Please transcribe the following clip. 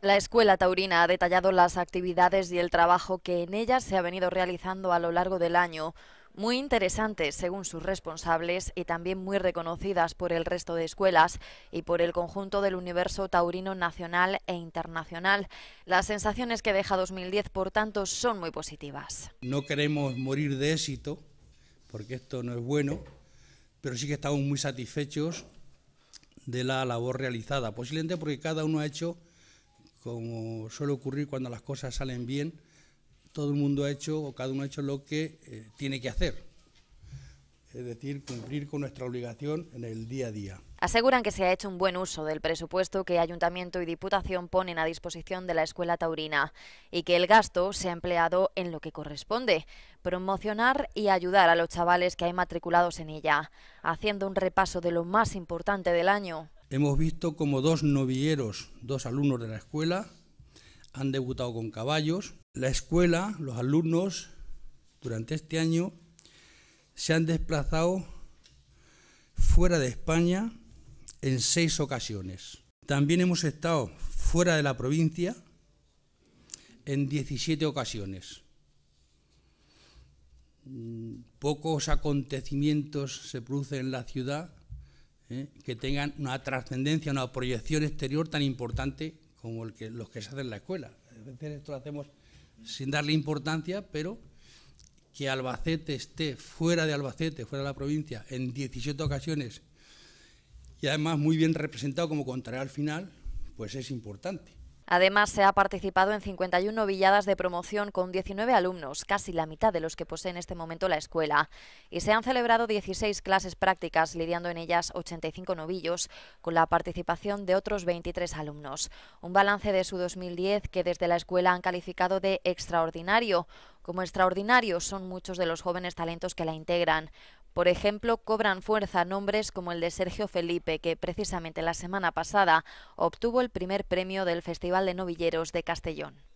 La Escuela Taurina ha detallado las actividades y el trabajo que en ellas se ha venido realizando a lo largo del año, muy interesantes según sus responsables y también muy reconocidas por el resto de escuelas y por el conjunto del universo taurino nacional e internacional. Las sensaciones que deja 2010, por tanto, son muy positivas. No queremos morir de éxito, porque esto no es bueno, pero sí que estamos muy satisfechos de la labor realizada, posiblemente porque cada uno ha hecho como suele ocurrir cuando las cosas salen bien, todo el mundo ha hecho o cada uno ha hecho lo que eh, tiene que hacer. Es decir, cumplir con nuestra obligación en el día a día. Aseguran que se ha hecho un buen uso del presupuesto que Ayuntamiento y Diputación ponen a disposición de la Escuela Taurina y que el gasto se ha empleado en lo que corresponde, promocionar y ayudar a los chavales que hay matriculados en ella, haciendo un repaso de lo más importante del año, Hemos visto como dos novilleros, dos alumnos de la escuela, han debutado con caballos. La escuela, los alumnos, durante este año se han desplazado fuera de España en seis ocasiones. También hemos estado fuera de la provincia en 17 ocasiones. Mm, pocos acontecimientos se producen en la ciudad ¿eh? que tengan una trascendencia, una proyección exterior tan importante como que, los que se hacen en la escuela. esto lo hacemos sin darle importancia, pero que Albacete esté fuera de Albacete, fuera de la provincia, en 17 ocasiones y además muy bien representado como contrario al final, pues es importante. Además, se ha participado en 51 novilladas de promoción con 19 alumnos, casi la mitad de los que posee en este momento la escuela. Y se han celebrado 16 clases prácticas, lidiando en ellas 85 novillos, con la participación de otros 23 alumnos. Un balance de su 2010 que desde la escuela han calificado de extraordinario, como extraordinarios son muchos de los jóvenes talentos que la integran. Por ejemplo, cobran fuerza nombres como el de Sergio Felipe, que precisamente la semana pasada obtuvo el primer premio del Festival de Novilleros de Castellón.